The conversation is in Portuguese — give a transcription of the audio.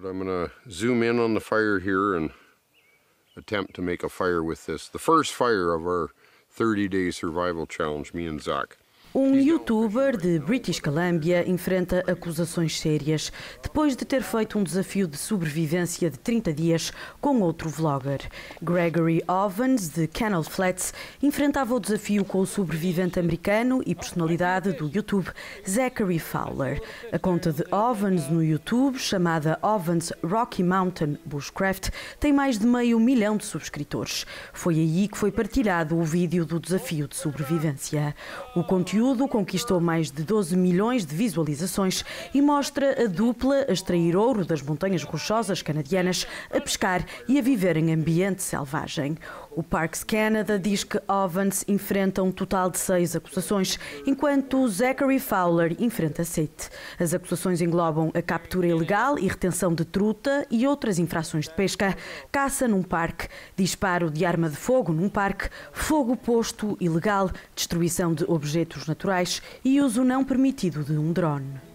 But I'm gonna zoom in on the fire here and attempt to make a fire with this. The first fire of our 30-day survival challenge, me and Zach. Um youtuber de British Columbia enfrenta acusações sérias depois de ter feito um desafio de sobrevivência de 30 dias com outro vlogger. Gregory Ovens, de Canal Flats, enfrentava o desafio com o sobrevivente americano e personalidade do YouTube, Zachary Fowler. A conta de Ovens no YouTube, chamada Ovens Rocky Mountain Bushcraft, tem mais de meio milhão de subscritores. Foi aí que foi partilhado o vídeo do desafio de sobrevivência. O conteúdo conteúdo conquistou mais de 12 milhões de visualizações e mostra a dupla a extrair ouro das montanhas rochosas canadianas, a pescar e a viver em ambiente selvagem. O Parks Canada diz que Ovens enfrenta um total de seis acusações, enquanto Zachary Fowler enfrenta sete. As acusações englobam a captura ilegal e retenção de truta e outras infrações de pesca, caça num parque, disparo de arma de fogo num parque, fogo posto ilegal, destruição de objetos naturais e uso não permitido de um drone.